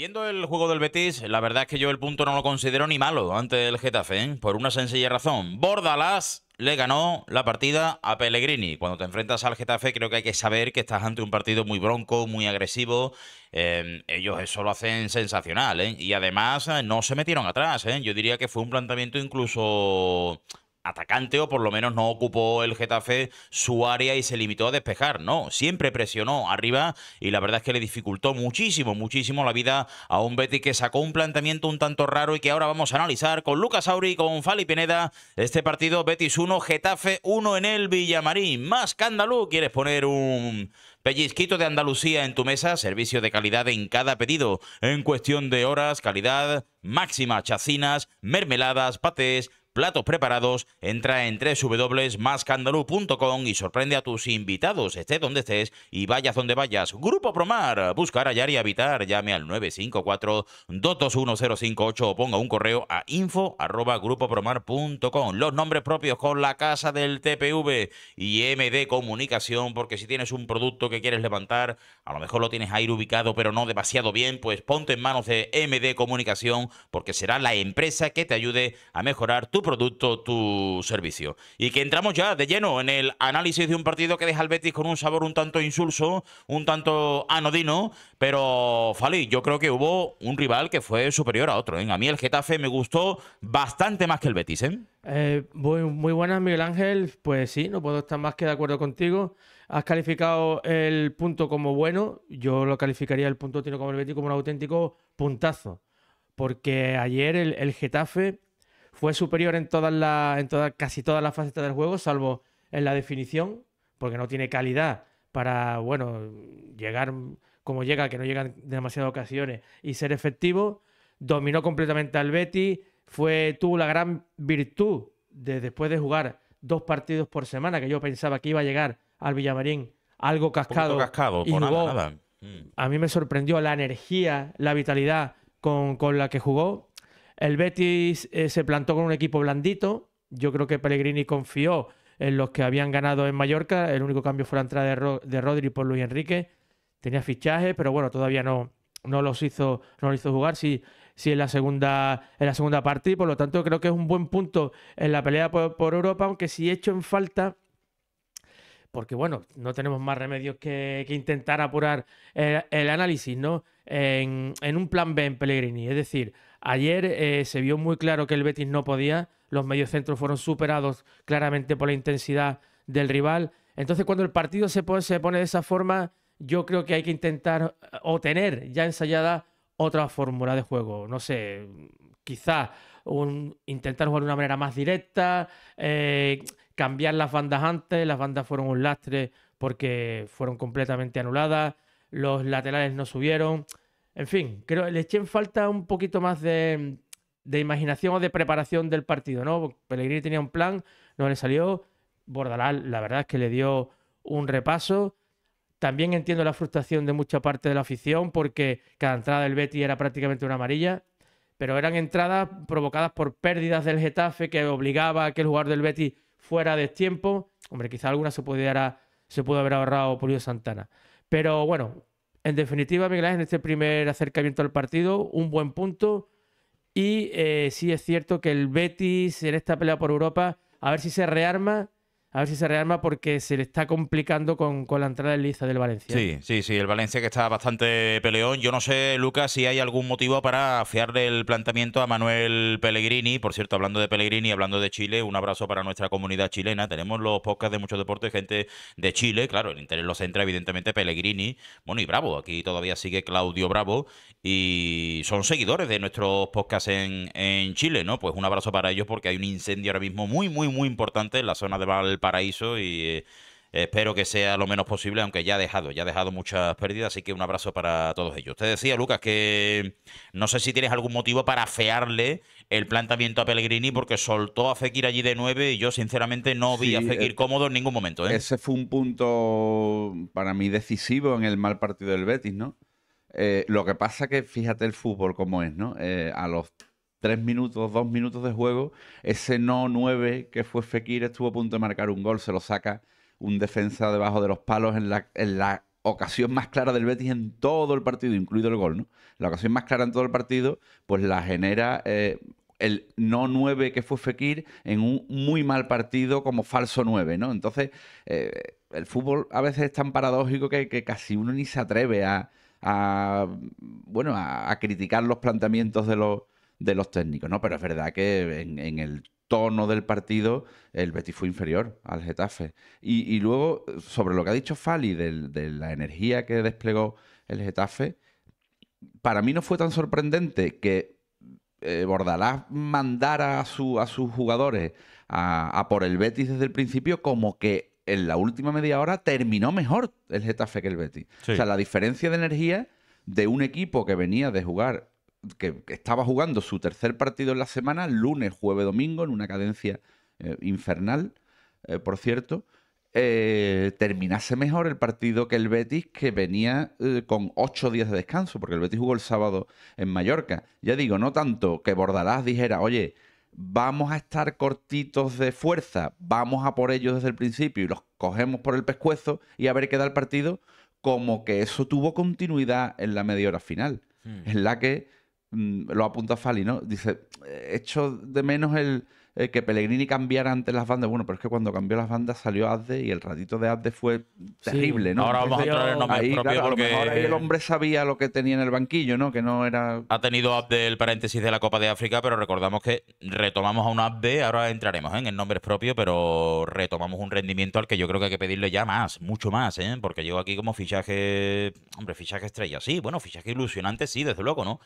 Viendo el juego del Betis, la verdad es que yo el punto no lo considero ni malo ante el Getafe, ¿eh? por una sencilla razón. Bordalas le ganó la partida a Pellegrini. Cuando te enfrentas al Getafe creo que hay que saber que estás ante un partido muy bronco, muy agresivo. Eh, ellos eso lo hacen sensacional, ¿eh? Y además no se metieron atrás, Yo diría que fue un planteamiento incluso atacante o por lo menos no ocupó el Getafe su área y se limitó a despejar, no, siempre presionó arriba y la verdad es que le dificultó muchísimo, muchísimo la vida a un Betis que sacó un planteamiento un tanto raro y que ahora vamos a analizar con Lucas Auri y con Fali Pineda este partido Betis 1, Getafe 1 en el Villamarín, más Cándalo quieres poner un Pellizquito de Andalucía en tu mesa, servicio de calidad en cada pedido. En cuestión de horas, calidad máxima, chacinas, mermeladas, pates platos preparados, entra en www.mascandalú.com y sorprende a tus invitados, estés donde estés y vayas donde vayas. Grupo Promar, buscar, hallar y habitar. Llame al 954-221058 o ponga un correo a info grupopromar.com. Los nombres propios con la casa del TPV y MD Comunicación, porque si tienes un producto que quieres levantar, a lo mejor lo tienes ahí ubicado, pero no demasiado bien, pues ponte en manos de MD Comunicación, porque será la empresa que te ayude a mejorar tu producto, tu servicio. Y que entramos ya de lleno en el análisis de un partido que deja al Betis con un sabor un tanto insulso, un tanto anodino, pero Fali, yo creo que hubo un rival que fue superior a otro. ¿eh? A mí el Getafe me gustó bastante más que el Betis. ¿eh? Eh, muy, buenas, Miguel Ángel. Pues sí, no puedo estar más que de acuerdo contigo. Has calificado el punto como bueno. Yo lo calificaría el punto tiene como el Betis como un auténtico puntazo. Porque ayer el Getafe fue superior en todas las, en casi todas las facetas del juego, salvo en la definición, porque no tiene calidad para, bueno, llegar como llega, que no llegan demasiadas ocasiones y ser efectivo. Dominó completamente al Betis, fue, tuvo la gran virtud de después de jugar dos partidos por semana, que yo pensaba que iba a llegar al Villamarín algo cascado. cascado y jugó. Mm. A mí me sorprendió la energía, la vitalidad con, con la que jugó. El Betis eh, se plantó con un equipo blandito. Yo creo que Pellegrini confió en los que habían ganado en Mallorca. El único cambio fue la entrada de, Rodri por Luis Enrique. Tenía fichajes, pero bueno, todavía no, no los hizo, no hizo jugar. Sí, si en la segunda, en la segunda parte. por lo tanto, creo que es un buen punto en la pelea por, Europa, aunque si hecho en falta porque bueno, no tenemos más remedios que, intentar apurar eh, el, análisis, ¿no? En, un plan B en Pellegrini. Es decir, ayer eh, se vio muy claro que el Betis no podía, los mediocentros fueron superados claramente por la intensidad del rival. Entonces, cuando el partido se pone, de esa forma, yo creo que hay que intentar o tener ya ensayada otra fórmula de juego. No sé, quizás intentar jugar de una manera más directa, eh, cambiar las bandas antes, las bandas fueron un lastre porque fueron completamente anuladas, los laterales no subieron, en fin, creo que le eché en falta un poquito más de, imaginación o de preparación del partido, ¿no? Pellegrini tenía un plan, no le salió, Bordalal la verdad es que le dio un repaso, también entiendo la frustración de mucha parte de la afición porque cada entrada del Betty era prácticamente una amarilla, pero eran entradas provocadas por pérdidas del Getafe que obligaba a que el jugador del Betty fuera de tiempo. Hombre, quizá alguna se pudiera, se pudo haber ahorrado Pulido Santana. Pero bueno, en definitiva, Miguel en este primer acercamiento al partido, un buen punto. Y eh, sí es cierto que el Betis en esta pelea por Europa, a ver si se rearma a ver si se rearma porque se le está complicando con, la entrada en lista del Valencia. Sí, sí, sí, el Valencia que está bastante peleón. Yo no sé, Lucas, si hay algún motivo para fiarle el planteamiento a Manuel Pellegrini. Por cierto, hablando de Pellegrini, hablando de Chile, un abrazo para nuestra comunidad chilena. Tenemos los podcasts de muchos deportes, gente de Chile, claro, el interés lo centra evidentemente Pellegrini. Bueno, y Bravo, aquí todavía sigue Claudio Bravo y son seguidores de nuestros podcasts en, en Chile, ¿no? Pues un abrazo para ellos porque hay un incendio ahora mismo muy, muy, muy importante en la zona de Val paraíso y eh, espero que sea lo menos posible, aunque ya ha dejado, ya ha dejado muchas pérdidas, así que un abrazo para todos ellos. Te decía, Lucas, que no sé si tienes algún motivo para afearle el planteamiento a Pellegrini, porque soltó a Fekir allí de nueve y yo sinceramente no vi a Fekir eh, cómodo en ningún momento. ¿eh? Ese fue un punto para mí decisivo en el mal partido del Betis, ¿no? lo que pasa que fíjate el fútbol como es, ¿no? a los tres minutos, dos minutos de juego, ese no nueve que fue Fekir estuvo a punto de marcar un gol, se lo saca un defensa debajo de los palos en la, en la ocasión más clara del Betis en todo el partido, incluido el gol, ¿no? La ocasión más clara en todo el partido, pues la genera eh, el no nueve que fue Fekir en un muy mal partido como falso nueve, ¿no? Entonces, eh, el fútbol a veces es tan paradójico que, casi uno ni se atreve a, bueno, a criticar los planteamientos de los de los técnicos, ¿no? Pero es verdad que en, el tono del partido, el Betis fue inferior al Getafe. Y, luego, sobre lo que ha dicho Fali de, la energía que desplegó el Getafe, para mí no fue tan sorprendente que eh, Bordalás mandara a, sus jugadores a, por el Betis desde el principio, como que en la última media hora terminó mejor el Getafe que el Betis. O sea, la diferencia de energía de un equipo que venía de jugar que, estaba jugando su tercer partido en la semana, lunes, jueves, domingo, en una cadencia eh, infernal, eh, por cierto, eh, terminase mejor el partido que el Betis, que venía con ocho días de descanso, porque el Betis jugó el sábado en Mallorca. Ya digo, no tanto que Bordalás dijera, oye, vamos a estar cortitos de fuerza, vamos a por ellos desde el principio y los cogemos por el pescuezo y a ver qué da el partido, como que eso tuvo continuidad en la media hora final, hmm. en la que Mm, lo apunta Fali, ¿no? Dice, eh, echo de menos el eh, que Pellegrini cambiara antes las bandas. Bueno, pero es que cuando cambió las bandas salió Adde y el ratito de Adde fue terrible, ¿no? Ahora vamos a traer el nombre propio el hombre sabía lo que tenía en el banquillo, ¿no? Que no era... Ha tenido Adde el paréntesis de la Copa de África, pero recordamos que retomamos a un Adde, ahora entraremos ¿eh? en el nombre propio, pero retomamos un rendimiento al que yo creo que hay que pedirle ya más, mucho más, ¿eh? Porque llegó aquí como fichaje... Hombre, fichaje estrella, sí, bueno, fichaje ilusionante, sí, desde luego, ¿no?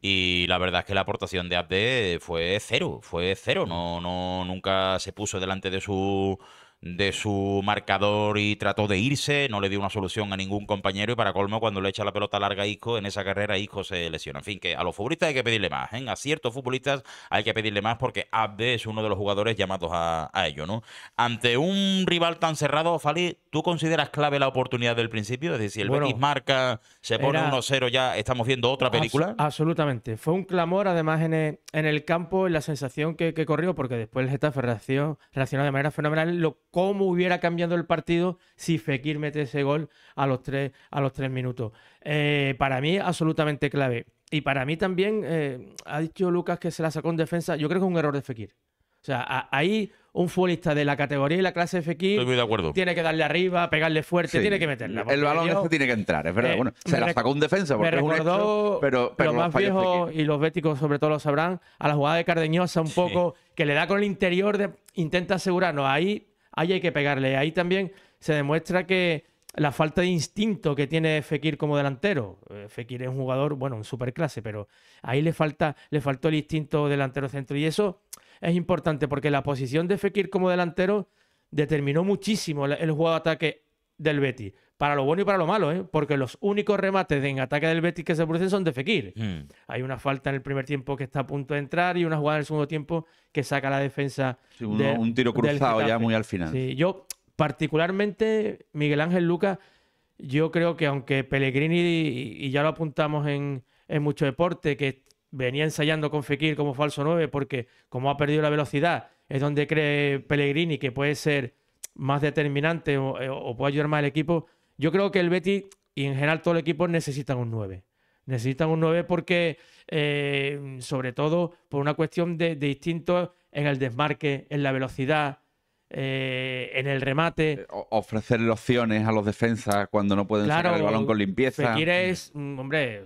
Y la verdad es que la aportación de Abde fue cero, fue cero, no no, nunca se puso delante de su de su marcador y trató de irse, no le dio una solución a ningún compañero y para colmo cuando le echa la pelota larga a Isco, en esa carrera Hijo se lesiona. En fin, que a los futbolistas hay que pedirle más, ¿eh? a ciertos futbolistas hay que pedirle más porque Abde es uno de los jugadores llamados a, ello. ¿no? Ante un rival tan cerrado, Fali, ¿tú consideras clave la oportunidad del principio? Es decir, si el Betis marca, se pone 1-0 ya, estamos viendo otra película. absolutamente, fue un clamor además en el, campo, en la sensación que, corrió, porque después el Getafe reaccionó, reaccionó de manera fenomenal. Lo cómo hubiera cambiado el partido si Fekir mete ese gol a los tres, a los tres minutos. Eh, para mí, absolutamente clave. Y para mí también, eh, ha dicho Lucas que se la sacó en defensa. Yo creo que es un error de Fekir. O sea, ahí un futbolista de la categoría y la clase de Fekir tiene que darle arriba, pegarle fuerte, tiene que meterla. El balón este tiene que entrar, es verdad. Eh, bueno, se la sacó un defensa porque es pero, pero, los más viejos y los béticos sobre todo lo sabrán, a la jugada de Cardeñosa un poco, que le da con el interior, de, intenta asegurarnos. Ahí ahí hay que pegarle. Ahí también se demuestra que la falta de instinto que tiene Fekir como delantero. Eh, Fekir es un jugador, bueno, un superclase, pero ahí le falta, le faltó el instinto delantero centro. Y eso es importante porque la posición de Fekir como delantero determinó muchísimo el juego de ataque del Betis para lo bueno y para lo malo, ¿eh? porque los únicos remates en ataque del Betis que se producen son de Fekir. Mm. Hay una falta en el primer tiempo que está a punto de entrar y una jugada en el segundo tiempo que saca la defensa. un tiro cruzado ya muy al final. yo, particularmente, Miguel Ángel Lucas, yo creo que aunque Pellegrini, y, ya lo apuntamos en, en mucho deporte, que venía ensayando con Fekir como falso 9, porque como ha perdido la velocidad, es donde cree Pellegrini que puede ser más determinante o puede ayudar más al equipo yo creo que el Betty y en general todo el equipo necesitan un 9. Necesitan un 9 porque, eh, sobre todo, por una cuestión de, instinto en el desmarque, en la velocidad, eh, en el remate. Eh, ofrecerle opciones a los defensas cuando no pueden sacar el balón con limpieza. Fekir mm. es, mm, hombre,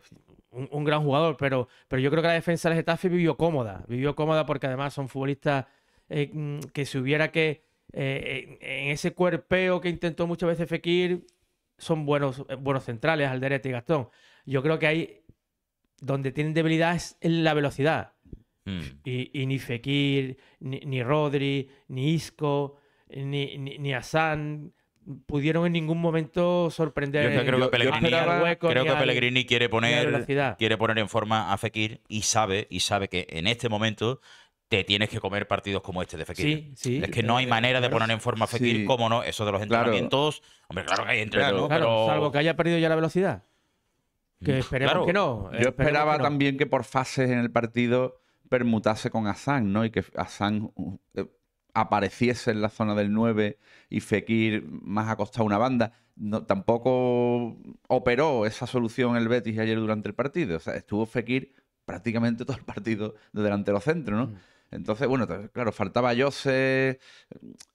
un, gran jugador, pero, pero yo creo que la defensa del Getafe vivió cómoda. Vivió cómoda porque además son futbolistas mm, que si hubiera que. en ese cuerpeo que intentó muchas veces Fekir, son buenos, eh, buenos centrales, Alderete y Gastón. Yo creo que ahí donde tienen debilidad es en la velocidad. Mm. Y, ni Fekir, ni, Rodri, ni Isco, ni, ni, pudieron en ningún momento sorprender. Yo creo, que Pellegrini, creo que Pellegrini quiere poner quiere poner en forma a Fekir y sabe y sabe que en este momento tienes que comer partidos como este de Fekir. Sí, Es que no hay eh, manera de poner en forma Fekir, cómo no, eso de los entrenamientos. Hombre, claro que hay entrenamientos. pero... salvo que haya perdido ya la velocidad. Que mm, esperemos que no. Yo esperaba también que por fases en el partido permutase con Hassan, ¿no? Y que Hassan eh, apareciese en la zona del 9 y Fekir más acostado a una banda. No, tampoco operó esa solución el Betis ayer durante el partido. O sea, estuvo Fekir prácticamente todo el partido de delantero centro, ¿no? Mm. Entonces, bueno, claro, faltaba Jose.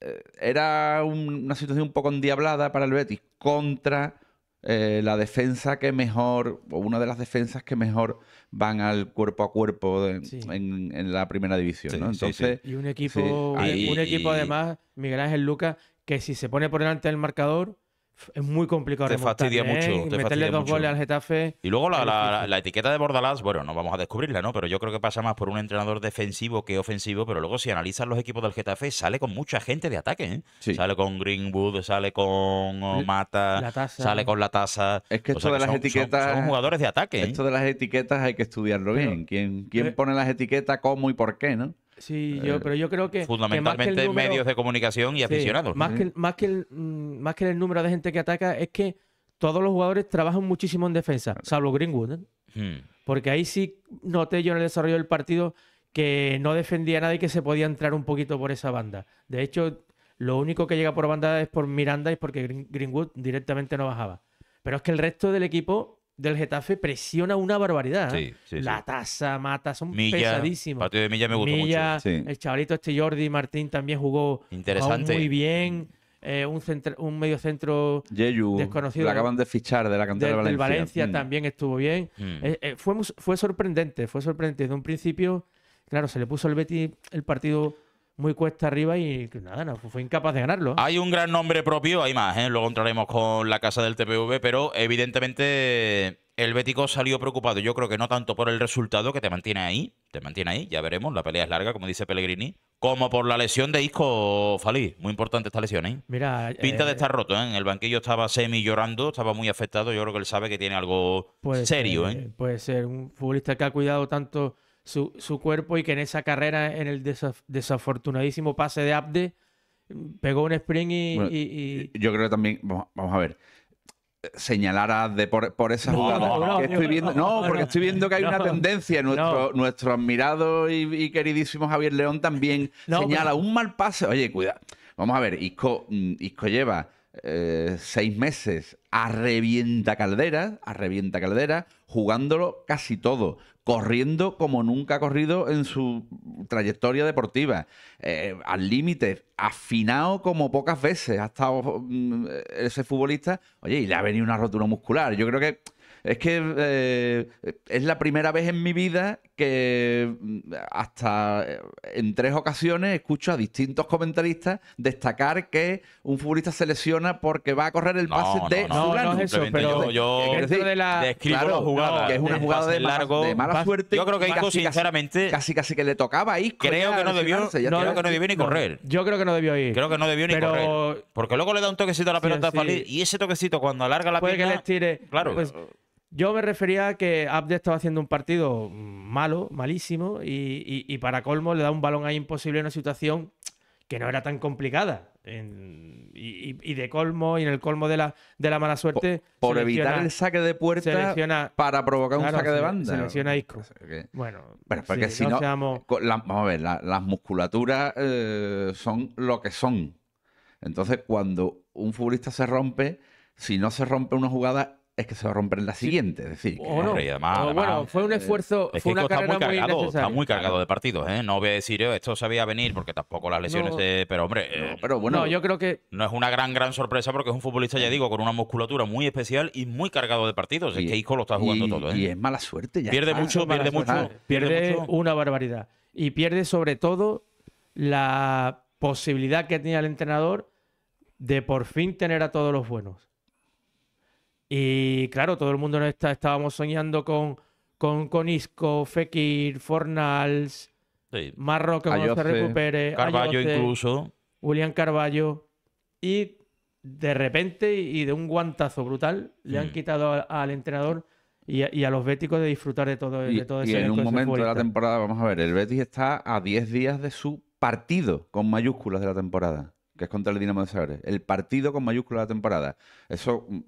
Eh, era una situación un poco endiablada para el Betis contra eh, la defensa que mejor, o una de las defensas que mejor van al cuerpo a cuerpo en, la primera división, Entonces, Y un equipo, un, equipo además, Miguel Ángel Lucas, que si se pone por delante del marcador es muy complicado Te fastidia ¿eh? mucho. meterle dos goles al Getafe. Y luego la, etiqueta de Bordalás, bueno, no vamos a descubrirla, ¿no? Pero yo creo que pasa más por un entrenador defensivo que ofensivo. Pero luego, si analizas los equipos del Getafe, sale con mucha gente de ataque, ¿eh? Sale con Greenwood, sale con Mata, sale con la tasa. Es que esto de las etiquetas. Son, jugadores de ataque. ¿eh? Esto de las etiquetas hay que estudiarlo bien. ¿Quién, quién eh, pone las etiquetas, cómo y por qué, no? Sí, yo, eh, pero yo creo que. Fundamentalmente en medios de comunicación y aficionados. Más, que, más, que el, mm, más que el número de gente que ataca, es que todos los jugadores trabajan muchísimo en defensa, salvo Greenwood. ¿eh? Mm. Porque ahí sí noté yo en el desarrollo del partido que no defendía a nadie que se podía entrar un poquito por esa banda. De hecho, lo único que llega por banda es por Miranda y porque Greenwood directamente no bajaba. Pero es que el resto del equipo del Getafe presiona una barbaridad. ¿eh? la tasa, mata, son Milla, El Partido de Milla me gustó mucho. El chavalito este Jordi Martín también jugó muy bien. Eh, un, un medio centro desconocido. Lo acaban de fichar de la cantera de, Valencia. Del Valencia mm. también estuvo bien. Mm. Eh, fue, fue sorprendente, fue sorprendente. Desde un principio, claro, se le puso el Betty el partido muy cuesta arriba y nada, no, fue incapaz de ganarlo. Hay un gran nombre propio, hay más, ¿eh? luego entraremos con la casa del TPV, pero evidentemente el Bético salió preocupado. Yo creo que no tanto por el resultado que te mantiene ahí, te mantiene ahí, ya veremos, la pelea es larga, como dice Pellegrini, como por la lesión de Isco Falí. Muy importante esta lesión, ¿eh? Mira, Pinta de eh, estar roto, ¿eh? En el banquillo estaba semi llorando, estaba muy afectado, yo creo que él sabe que tiene algo serio, ¿eh? Puede ser, un futbolista que ha cuidado tanto su, cuerpo y que en esa carrera, en el desafortunadísimo pase de Abde, pegó un sprint y, eh, Yo creo que también, vamos, a ver, señalar a de por, esa jugada. No, no, porque estoy viendo que hay una tendencia. Nuestro, nuestro admirado y, queridísimo Javier León también señala un mal pase. Oye, cuidado. Vamos a ver, Isco, mm, lleva eh, seis meses a revienta caldera, a revienta caldera, jugándolo casi todo, corriendo como nunca ha corrido en su trayectoria deportiva, eh, al límite, afinado como pocas veces ha estado mm, ese futbolista, oye, y le ha venido una rotura muscular. Yo creo que es que eh, es la primera vez en mi vida que mm, hasta eh, en tres ocasiones escucho a distintos comentaristas destacar que un futbolista se lesiona porque va a correr el pase de no, No, es pero yo, yo de la... claro, Que es una jugada de, largo, mala suerte. Yo creo que casi, sinceramente... Casi, casi que le tocaba ahí. Creo que no debió, creo que no debió ni correr. Yo creo que no debió ir. Creo que no debió ni correr. Porque luego le da un toquecito a la pelota y ese toquecito cuando alarga la pelota pierna... que le Claro. Pues, yo me refería a que Abde estaba haciendo un partido malo, malísimo, y, para colmo le da un balón ahí imposible en una situación que no era tan complicada. y, de colmo, y en el colmo de la, de la mala suerte. Por, evitar el saque de puerta para provocar un saque de banda. Selecciona Isco. Bueno, Pero porque si no, vamos a ver, las musculaturas eh, son lo que son. Entonces, cuando un futbolista se rompe, si no se rompe una jugada, es que se va a romper en la siguiente. Es decir, bueno, fue un eh, esfuerzo. fue una está muy cargado, está muy cargado de partidos. ¿eh? No voy a decir yo, esto sabía venir porque tampoco las lesiones. pero hombre, eh, no, pero bueno, yo creo que. No es una gran, gran sorpresa porque es un futbolista, ya digo, con una musculatura muy especial y muy cargado de partidos. es que hijo lo está jugando todo. Y es mala suerte. pierde mucho, pierde mucho. Pierde una barbaridad. Y pierde sobre todo la posibilidad que tenía el entrenador de por fin tener a todos los buenos. Y claro, todo el mundo está, estábamos soñando con, con, con Isco, Fekir, Fornals, sí. Marro que se recupere, Carballo incluso. William Carballo. Y de repente y de un guantazo brutal le han mm. quitado al entrenador y a, los béticos de disfrutar de todo, de todo y, en un momento de, la temporada, vamos a ver, el Betis está a 10 días de su partido con mayúsculas de la temporada, que es contra el Dinamo de Zagreb. El partido con mayúsculas de la temporada. Eso mm,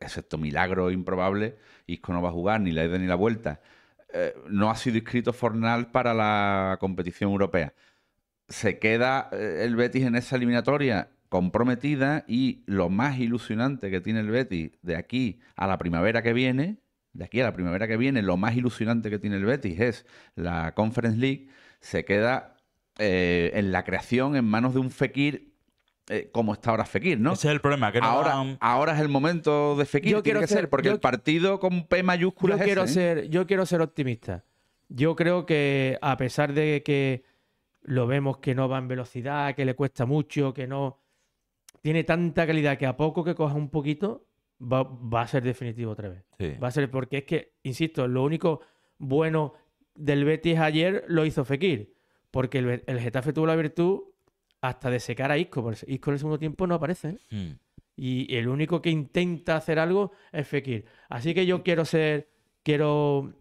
excepto milagro improbable, Isco no va a jugar ni la ida ni la vuelta. Eh, no ha sido inscrito Fornal para la competición europea. Se queda eh, el Betis en esa eliminatoria comprometida y lo más ilusionante que tiene el Betis de aquí a la primavera que viene, de aquí a la primavera que viene, lo más ilusionante que tiene el Betis es la Conference League, se queda eh, en la creación en manos de un Fekir eh, como está ahora Fekir, ¿no? Ese es el problema. Que ahora, ahora es el momento de Fekir, que ser, porque el partido con P mayúscula yo quiero ¿eh? ser, Yo quiero ser optimista. Yo creo que a pesar de que lo vemos que no va en velocidad, que le cuesta mucho, que no... Tiene tanta calidad que a poco que coja un poquito va, a ser definitivo otra vez. Va a ser porque es que, insisto, lo único bueno del Betis ayer lo hizo Fekir. Porque el Getafe tuvo la virtud hasta de secar a Isco. Porque Isco en el segundo tiempo no aparece. ¿eh? Hmm. Y el único que intenta hacer algo es Fekir. Así que yo quiero ser, quiero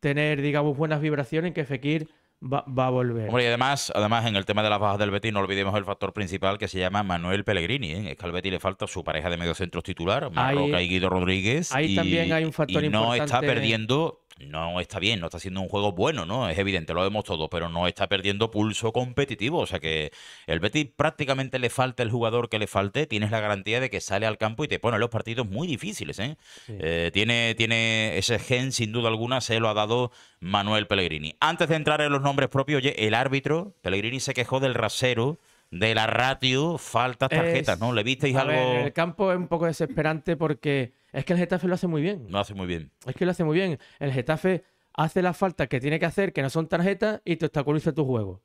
tener, digamos, buenas vibraciones que Fekir Va, a volver. y además, además, en el tema de las bajas del Betis, no olvidemos el factor principal que se llama Manuel Pellegrini. ¿eh? Es que al Betis le falta su pareja de mediocentros titular, Marroca y Guido Rodríguez. Ahí también hay un factor y No está perdiendo no está bien, no está haciendo un juego bueno, ¿no? Es evidente, lo vemos todo, pero no está perdiendo pulso competitivo. O sea que el Betis prácticamente le falta el jugador que le falte, tienes la garantía de que sale al campo y te pone los partidos muy difíciles, ¿eh? eh tiene, tiene ese gen, sin duda alguna, se lo ha dado Manuel Pellegrini. Antes de entrar en los nombres propios, oye, el árbitro, Pellegrini se quejó del rasero de la ratio, faltas, tarjetas, ¿no? ¿Le visteis algo? Ver, el campo es un poco desesperante porque es que el Getafe lo hace muy bien. Lo hace muy bien. Es que lo hace muy bien. El Getafe hace las faltas que tiene que hacer, que no son tarjetas, y te obstaculiza tu juego.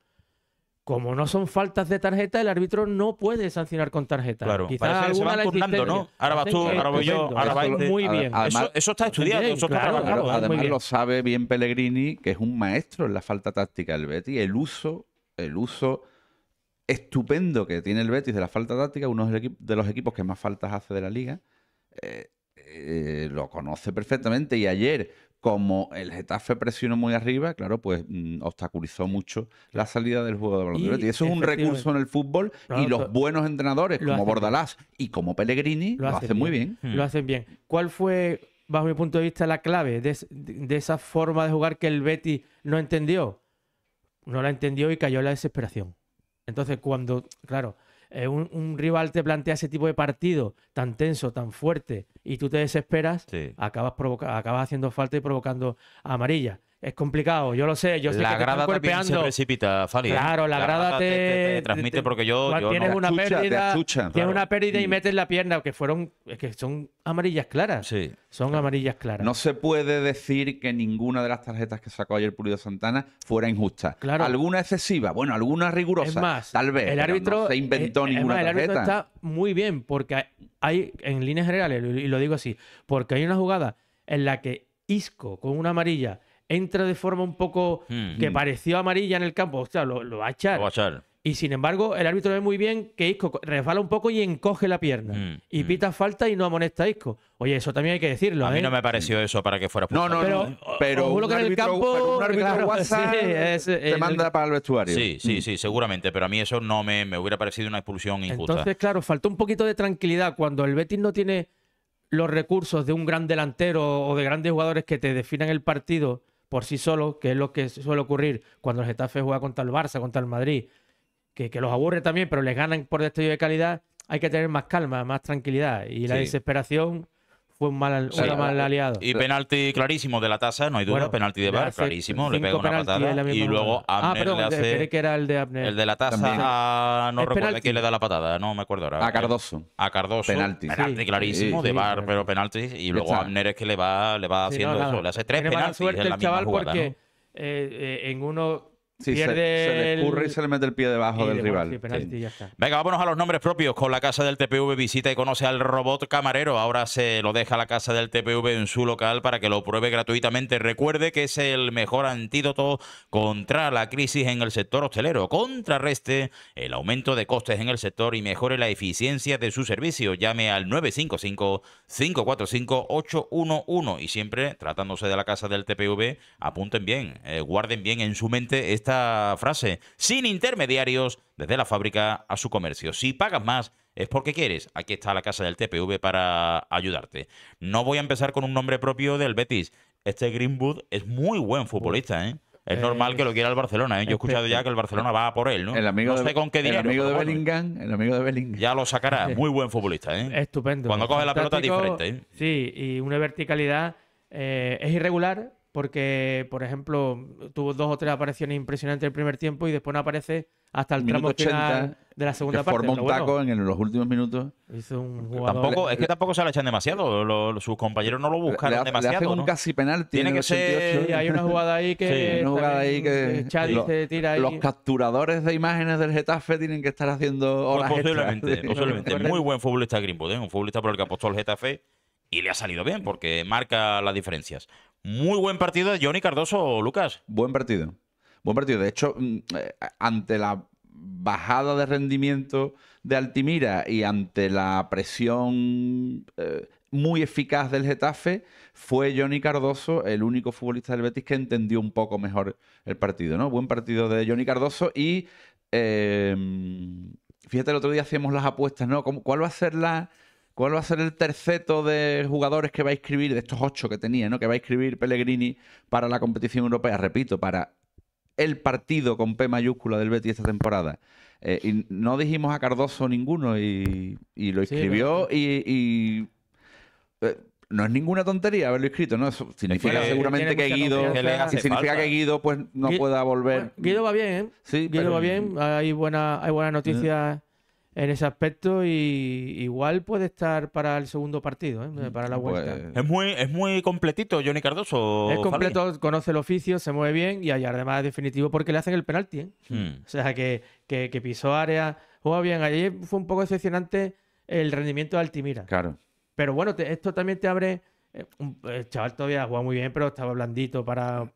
Como no son faltas de tarjeta, el árbitro no puede sancionar con tarjeta. Claro, Quizás parece que se ¿no? Ahora vas tú, ahora voy yo, ahora vas este. Muy bien. eso, está estudiado, eso ¿eh? además lo sabe bien Pellegrini, que es un maestro en la falta táctica del Betty. El uso, el uso estupendo que tiene el Betis de la falta táctica, uno de los equipos que más faltas hace de la liga, eh, eh, lo conoce perfectamente y ayer, como el Getafe presionó muy arriba, claro, pues mm, obstaculizó mucho la salida del juego de balón Y eso es un recurso en el fútbol y los buenos entrenadores como Bordalás y como Pellegrini lo, hacen, muy bien. Lo mm. hacen bien. ¿Cuál fue, bajo mi punto de vista, la clave de, esa forma de jugar que el Betis no entendió? No la entendió y cayó en la desesperación. Entonces, cuando, claro, eh, un, rival te plantea ese tipo de partido tan tenso, tan fuerte, y tú te desesperas, acabas, acabas haciendo falta y provocando amarilla. Es complicado, yo lo sé. Yo la que te se precipita, Fali. ¿eh? Claro, la, grada, te, transmite porque yo, tienes una pérdida, una pérdida y metes la pierna, que fueron, que son amarillas claras. Sí, son amarillas claras. No se puede decir que ninguna de las tarjetas que sacó ayer Pulido Santana fuera injusta. Claro. Alguna excesiva, bueno, alguna rigurosa. Es más, tal vez. El árbitro se inventó ninguna tarjeta. El árbitro está muy bien porque hay, en líneas generales, y lo digo así, porque hay una jugada en la que Isco con una amarilla entra de forma un poco hmm. que pareció amarilla en el campo, o lo, lo va a echar. Y sin embargo, el árbitro ve muy bien que Isco resbala un poco y encoge la pierna. Hmm, y hmm. pita falta y no amonesta a Isco. Oye, eso también hay que decirlo. A, mí ¿eh? no me pareció eso para que fuera No, no, pero, no. Pero, un el campo, te manda para el vestuario. Sí, sí, sí, seguramente. Pero a mí eso no me, me hubiera parecido una expulsión injusta. Entonces, claro, faltó un poquito de tranquilidad cuando el Betis no tiene los recursos de un gran delantero o de grandes jugadores que te definan el partido por sí solo, que es lo que suele ocurrir cuando el Getafe juega contra el Barça, contra el Madrid, que, los aburre también, pero les ganan por destello de calidad, hay que tener más calma, más tranquilidad. Y la desesperación fue un mal, mal aliado. Y penalti clarísimo de la tasa, no hay duda, penalti de bar, clarísimo, le pega una patada. Y, luego ah, Abner ah, perdón, le hace. que era el de Abner. El de la tasa, ah, no recuerdo de quién le da la patada, no me acuerdo ahora. A Cardoso. A Cardoso. Penalti. Penalti clarísimo, de bar, pero penalti. Y luego Amner Abner es que le va, le va haciendo eso, le hace tres penaltis. suerte chaval porque en uno pierde se, le escurre y se le mete el pie debajo del rival. Venga, vámonos a los nombres propios. Con la casa del TPV visita y conoce al robot camarero. Ahora se lo deja la casa del TPV en su local para que lo pruebe gratuitamente. Recuerde que es el mejor antídoto contra la crisis en el sector hostelero. Contrarreste el aumento de costes en el sector y mejore la eficiencia de su servicio. Llame al 955-545-811. Y siempre, tratándose de la casa del TPV, apunten bien, eh, guarden bien en su mente este esta frase, sin intermediarios desde la fábrica a su comercio. Si pagas más es porque quieres. Aquí está la casa del TPV para ayudarte. No voy a empezar con un nombre propio del Betis. Este Greenwood es muy buen futbolista, ¿eh? Es normal que lo quiera el Barcelona. ¿eh? Yo he este, escuchado ya este. que el Barcelona va por él, ¿no? El amigo con El amigo de Bellingham. El amigo de Bellingham. Ya lo sacará. Este. Muy buen futbolista, ¿eh? Estupendo. Cuando coge la pelota es diferente. ¿eh? Sí, y una verticalidad eh, es irregular, porque, por ejemplo, tuvo dos o tres apariciones impresionantes el primer tiempo y después no aparece hasta el tramo final de la segunda que parte. Formó un taco en los últimos minutos. Hizo un Tampoco, es que tampoco se lo echan demasiado. sus compañeros no lo buscan demasiado. Le hacen un casi penal Tiene que ser. Sí, hay una jugada ahí que. Los capturadores de imágenes del Getafe tienen que estar haciendo pues horas posiblemente, Muy buen futbolista Greenwood, ¿eh? un futbolista por el que apostó el Getafe y le ha salido bien porque marca las diferencias. Muy buen partido de Johnny Cardoso, Lucas. Buen partido. Buen partido. De hecho, mm, eh, ante la bajada de rendimiento de Altimira y ante la presión eh, muy eficaz del Getafe, fue Johnny Cardoso el único futbolista del Betis que entendió un poco mejor el partido, ¿no? Buen partido de Johnny Cardoso y eh, fíjate, el otro día hacíamos las apuestas, ¿no? ¿Cuál va a ser la, ¿Cuál va a ser el terceto de jugadores que va a inscribir, de estos ocho que tenía, ¿no? que va a inscribir Pellegrini para la competición europea? Repito, para el partido con P mayúscula del Betis esta temporada. Eh, y no dijimos a Cardoso ninguno y, lo escribió y... Eh, no es ninguna tontería haberlo escrito, ¿no? significa seguramente que Guido... Que Guido pues no pueda volver. Guido va bien, ¿eh? Sí, Guido va bien, hay, buena, hay buenas noticias en ese aspecto y igual puede estar para el segundo partido, ¿eh? mm, para la pues, vuelta. Eh, es, muy, es muy completito Johnny Cardoso. Es completo, conoce el oficio, se mueve bien y además es definitivo porque le hacen el penalti. ¿eh? Mm. O sea, que, que, pisó área, juega bien. Ayer fue un poco decepcionante el rendimiento de Altimira. Claro. Pero bueno, esto también te abre... El chaval todavía juega muy bien, pero estaba blandito para,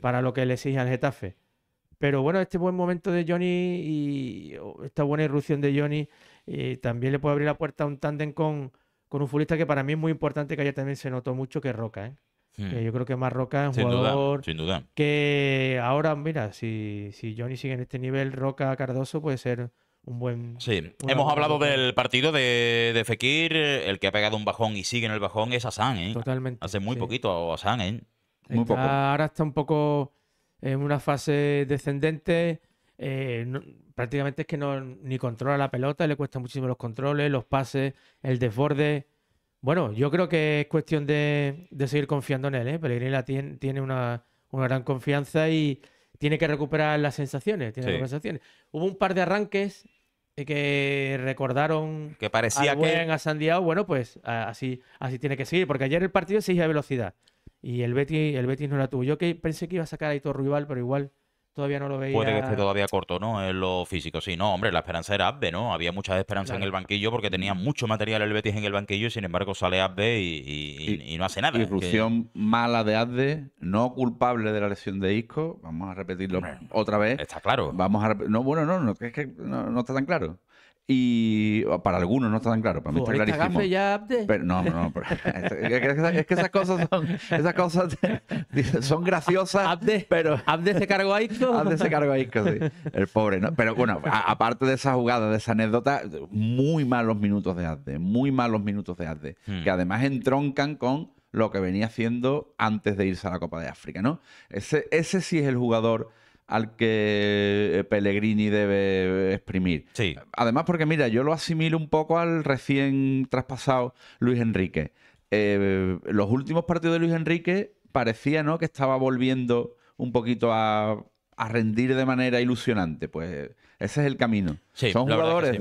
para lo que le exige al Getafe. Pero bueno, este buen momento de Johnny y oh, esta buena irrupción de Johnny eh, también le puede abrir la puerta a un tándem con, con, un futbolista que para mí es muy importante, que ayer también se notó mucho, que es Roca. ¿eh? Hmm. yo creo que más Roca es un jugador que ahora, mira, si, si Johnny sigue en este nivel, Roca Cardoso puede ser un buen. Sí, hemos hablado del partido de, Fekir, el que ha pegado un bajón y sigue en el bajón es Asan ¿eh? Totalmente. Hace muy poquito Hassan, ¿eh? Muy poco. Ahora está un poco en una fase descendente. Eh, prácticamente es que no ni controla la pelota, le cuesta muchísimo los controles, los pases, el desborde. Bueno, yo creo que es cuestión de, seguir confiando en él. ¿eh? Pellegrini tiene, una, gran confianza y tiene que recuperar las sensaciones. Tiene Hubo un par de arranques eh, que recordaron que parecía a que Bueno, pues así, así tiene que seguir, porque ayer el partido se a velocidad. Y el Betis, el Betis no la tuvo. Yo que pensé que iba a sacar a Hitor Rival, pero igual todavía no lo veía. Puede que esté todavía corto, ¿no? En lo físico. Sí, no, hombre, la esperanza era Abbe, ¿no? Había mucha esperanza en el banquillo porque tenía mm. mucho material el Betis en el banquillo y sin embargo sale Abbe y, no hace nada. Irrupción mala de Abbe, no culpable de la lesión de Isco. Vamos a repetirlo otra vez. Está claro. Vamos a... No, bueno, no, no, es que no está tan claro. Y para algunos no está tan claro, para mí está clarísimo. pero, no, no, es, que esas cosas son, esas cosas son graciosas. pero Abde se cargó a Isco. Abde se cargó a Isco, sí. El pobre, ¿no? Pero bueno, aparte de esa jugada, de esa anécdota, muy malos minutos de Abde, muy malos minutos de Abde, hmm. que además entroncan con lo que venía haciendo antes de irse a la Copa de África, ¿no? Ese, ese sí es el jugador al que eh, Pellegrini debe eh, exprimir. Sí. Además, porque mira, yo lo asimilo un poco al recién traspasado Luis Enrique. Eh, los últimos partidos de Luis Enrique parecía ¿no? que estaba volviendo un poquito a, a rendir de manera ilusionante. Pues ese es el camino. Son jugadores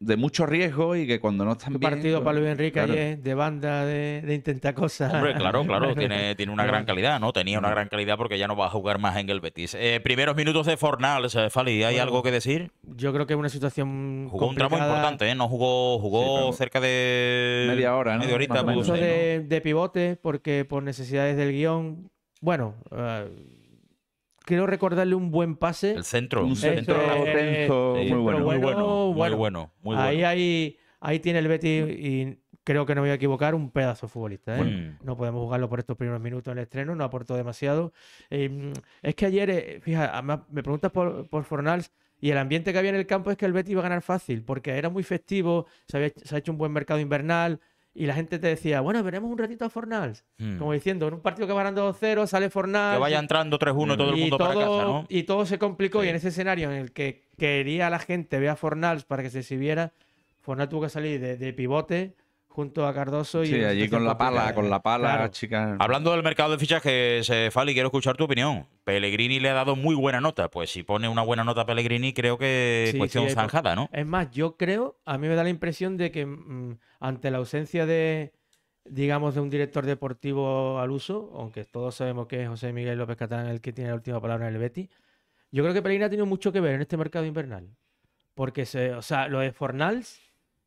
de, mucho riesgo y que cuando no están partido pues, para Luis Enrique de banda, de, de, intentar cosas... Hombre, claro, claro, pues, tiene, una gran calidad, ¿no? Tenía una gran calidad porque ya no va a jugar más en el Betis. Eh, primeros minutos de Fornals, eh, Fali, ¿hay algo que decir? Yo creo que es una situación Jugó un tramo importante, ¿eh? No jugó, jugó cerca de... Media hora, ¿no? Media horita. Pues, de, de pivote porque por necesidades del guión... Bueno... Eh, quiero recordarle un buen pase. El centro, un centro, eh, tenso, eh, muy, bueno. Muy, bueno, muy bueno. Muy ahí, bueno. Ahí, ahí tiene el Betty y creo que no voy a equivocar, un pedazo futbolista. ¿eh? No podemos jugarlo por estos primeros minutos en estreno, no aportó demasiado. Em, es que ayer, fija, me preguntas por, por, Fornals y el ambiente que había en el campo es que el Betty iba a ganar fácil, porque era muy festivo, se, había, se ha hecho un buen mercado invernal, y la gente te decía, bueno, veremos un ratito a Fornals. Hmm. Como diciendo, en un partido que va ganando 2-0, sale Fornals. Que vaya entrando 3-1 todo el mundo para casa, ¿no? Y todo se complicó y en ese escenario en el que quería la gente ver a Fornals para que se exhibiera, Fornals tuvo que salir de, de pivote junto a Cardoso y. Sí, allí con la pala, con la pala, chicas. Hablando del mercado de fichajes, eh, Fali, quiero escuchar tu opinión. Pellegrini le ha dado muy buena nota. Pues si pone una buena nota a Pellegrini, creo que sí, cuestión zanjada, ¿no? Es más, yo creo, a mí me da la impresión de que mm, ante la ausencia de, digamos, de un director deportivo al uso, aunque todos sabemos que es José Miguel López Catalán el que tiene la última palabra en el Betty. yo creo que Pellegrini ha tenido mucho que ver en este mercado invernal. Porque, se, o sea, lo de Fornals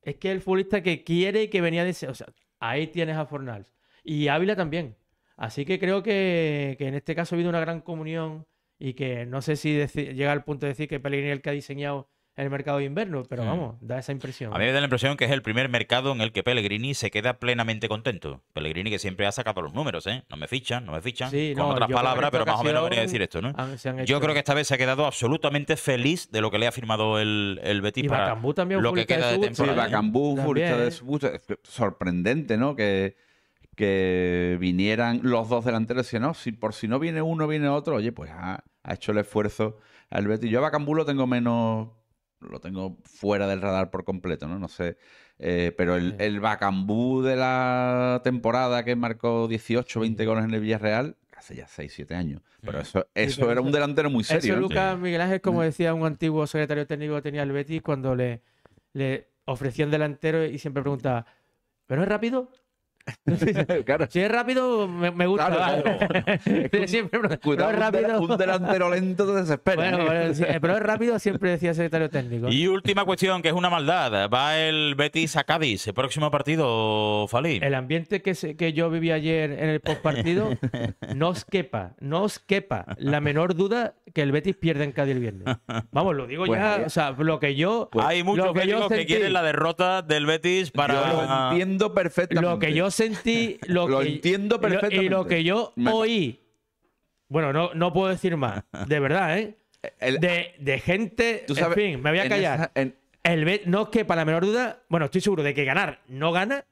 es que el futbolista que quiere y que venía de... O sea, ahí tienes a Fornals. Y Ávila también. Así que creo que, en este caso ha habido una gran comunión y que no sé si llega al punto de decir que Pellegrini es el que ha diseñado el mercado de invierno, pero vamos, da esa impresión. A mí me da la impresión que es el primer mercado en el que Pellegrini se queda plenamente contento. Pellegrini que siempre ha sacado los números, ¿eh? No me fichan, no me fichan. con otras palabras, pero más o menos quería decir esto, ¿no? Yo creo que esta vez se ha quedado absolutamente feliz de lo que le ha firmado el, el Betis para también lo que queda de, temporada. de eh, sorprendente, ¿no? Que, que vinieran los dos delanteros si no, si por si no viene uno, viene otro. Oye, pues ha, ha hecho el esfuerzo el Betis. Yo a Bacambú lo tengo menos lo tengo fuera del radar por completo, ¿no? No sé. Eh, pero el, el Bacambú de la temporada que marcó 18, 20 goles en el Villarreal, hace ya 6, 7 años. Pero eso, eso era un delantero muy serio. Eso Lucas Miguel Ángel, como decía un antiguo secretario técnico que tenía el Betis, cuando le, le el delantero y siempre preguntaba, ¿pero es rápido? Si es rápido, me, gusta. rápido. Un delantero lento te desespera. ¿eh? Eh, pero, es rápido, siempre decía el secretario técnico. Y última cuestión, que es una maldad. Va el Betis a Cádiz. El próximo partido, Falí. El ambiente que, que yo viví ayer en el postpartido, no os quepa, no os quepa la menor duda que el Betis pierde en Cádiz el viernes. Vamos, lo digo pues ya, o sea, lo que yo... Pues hay muchos que, quieren la derrota del Betis para... lo entiendo perfectamente. Lo que yo sentí lo, lo entiendo perfectamente. Y lo que yo oí. Bueno, no, no puedo decir más. De verdad, ¿eh? De, gente. en fin, me voy a callar. El no es que para la menor duda, bueno, estoy seguro de que ganar no gana.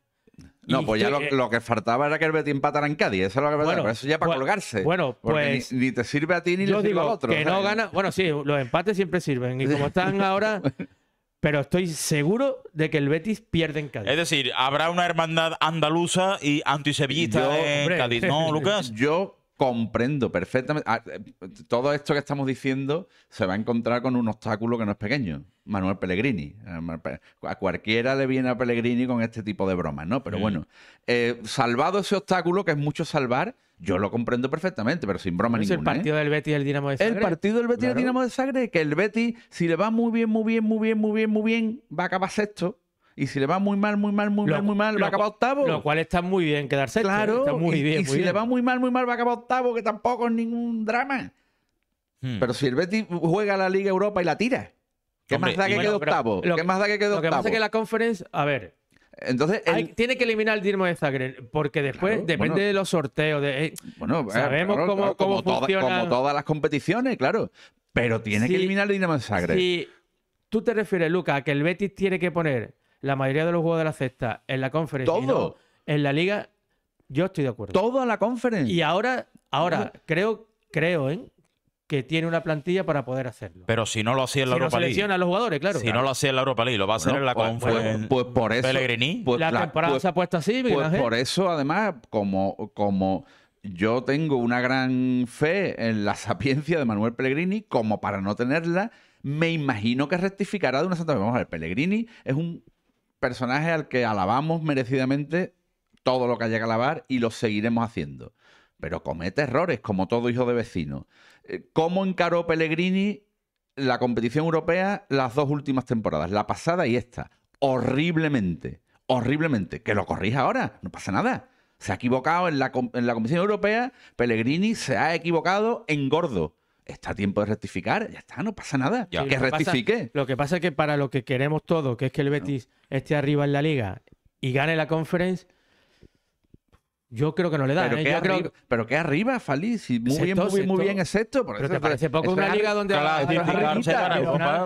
no, pues ya eh, lo, que faltaba era que el Betis empatara en Cádiz. Eso es lo que Bueno, eso ya para colgarse. bueno, pues- ni, te sirve a ti ni le sirve digo otro. que no gana. Bueno, sí, los empates siempre sirven. Y como están ahora, pero estoy seguro de que el Betis pierde en Cádiz. Es decir, habrá una hermandad andaluza y antisevillista en Cádiz, ¿no, Lucas? Yo comprendo perfectamente. Ah, eh, todo esto que estamos diciendo se va a encontrar con un obstáculo que no es pequeño. Manuel Pellegrini. Eh, a cualquiera le viene a Pellegrini con este tipo de bromas, ¿no? Pero mm. bueno, eh, salvado ese obstáculo, que es mucho salvar, yo lo comprendo perfectamente, pero sin broma el partido del Betis y el Dinamo de Zagreb. El partido del Betis y el Dinamo de Zagreb, que el Betty, si le va muy bien, muy bien, muy bien, muy bien, muy bien, va a acabar sexto y si le va muy mal, muy mal, muy mal, muy mal, va a acabar octavo. Lo cual está muy bien quedarse. Claro. Está muy bien. Y si le va muy mal, muy mal, va a acabar octavo, que tampoco es ningún drama. Hmm. Pero si el Betis juega la Liga Europa y la tira, ¿qué más da que quede octavo? ¿Qué más da que quede octavo? Lo que pasa es que la conferencia. A ver. Entonces, tiene que eliminar el Dinamo de Zagreb, porque después depende de los sorteos. Eh, bueno, eh, sabemos cómo, como todas las competiciones, claro. Pero tiene que eliminar el Dinamo de Zagreb. Si tú te refieres, Luca, a que el Betis tiene que poner la mayoría de los jugadores de la cesta en la conferencia. Todo. en la liga, yo estoy de acuerdo. Todo en la conferencia. Y ahora, ahora creo, creo, ¿eh? que tiene una plantilla para poder hacerlo. Pero si no lo hacía en la Europa no selecciona a los jugadores, claro. Si no lo hacía en la Europa League, lo va a hacer en la pues, pues, conferencia? Pues, por eso. Pellegrini. Pues, la, temporada se ha puesto así, Por eso, además, como, como yo tengo una gran fe en la sapiencia de Manuel Pellegrini, como para no tenerla, me imagino que rectificará de una santa vez. Vamos a ver, Pellegrini es un personaje al que alabamos merecidamente todo lo que haya que alabar y lo seguiremos haciendo. Pero comete errores, como todo hijo de vecino. Eh, ¿Cómo encaró Pellegrini la competición europea las dos últimas temporadas, la pasada y esta? Horriblemente, horriblemente. Que lo corrija ahora, no pasa nada. Se ha equivocado en la, en la Comisión Europea, Pellegrini se ha equivocado en gordo está a tiempo de rectificar, ya está, no pasa nada. Ya. que rectifique. lo que pasa es que para lo que queremos todos, que es que el Betis esté arriba en la liga y gane la conference, yo creo que no le da Pero, ¿eh? que, arriba, creo... Fali. muy bien, muy, muy bien excepto. pero te parece poco una liga donde.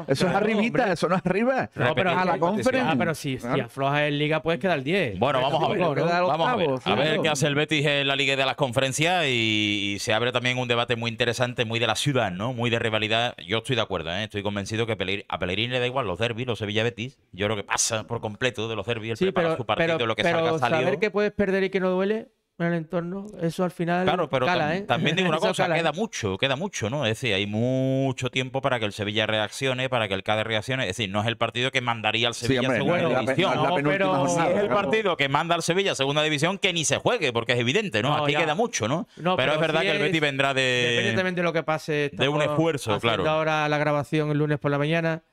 eso es arribita, eso no es arriba. No, pero a la conferencia. Ah, pero si, si aflojas en liga puedes quedar 10. Bueno, vamos a ver. Vamos a ver, a ver qué hace el Betis en la liga de las conferencias y, se abre también un debate muy interesante, muy de la ciudad, ¿no? Muy de rivalidad. Yo estoy de acuerdo, ¿eh? estoy convencido que a Pellegrini le da igual los derbis, los Sevilla Betis. Yo creo que pasa por completo de los derbis, el sí, su partido, lo que salga salido A saber que puedes perder y que no duele en el entorno, eso al final. Claro, pero ¿eh? también digo una cosa, queda mucho, queda mucho, ¿no? Es decir, hay mucho tiempo para que el Sevilla reaccione, para que el Cádiz reaccione. Es decir, no es el partido que mandaría al Sevilla a segunda división. es el partido que manda al Sevilla segunda división que ni se juegue, porque es evidente, ¿no? Aquí queda mucho, ¿no? Pero, es verdad que el Betty vendrá de. Independientemente de lo que pase, de un esfuerzo, claro. Ahora la grabación el lunes por la mañana,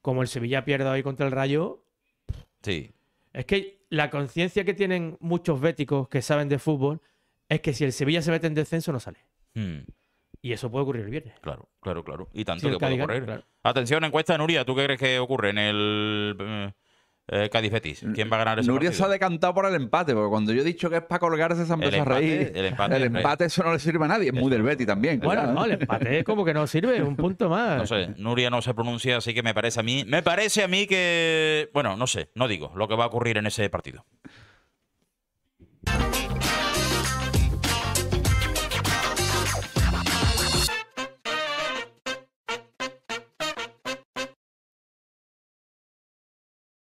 como el Sevilla pierda hoy contra el Rayo. Sí. Es que la conciencia que tienen muchos béticos que saben de fútbol es que si el Sevilla se mete en descenso no sale. Hmm. Y eso puede ocurrir el viernes. Claro, claro, claro. Y tanto que puede ocurrir. Atención, encuesta de Nuria, ¿tú qué crees que ocurre en el eh, eh, ¿Quién va a ganar ese Nuria se ha decantado por el empate, porque cuando yo he dicho que es para colgarse, esa empresa El eh. empate, eso no le sirve a nadie, es muy del Betis también. Bueno, el empate es como que no sirve, un punto más. No sé, Nuria no se pronuncia, así que me parece a mí, me parece a mí que, bueno, no sé, no digo lo que va a ocurrir en ese partido.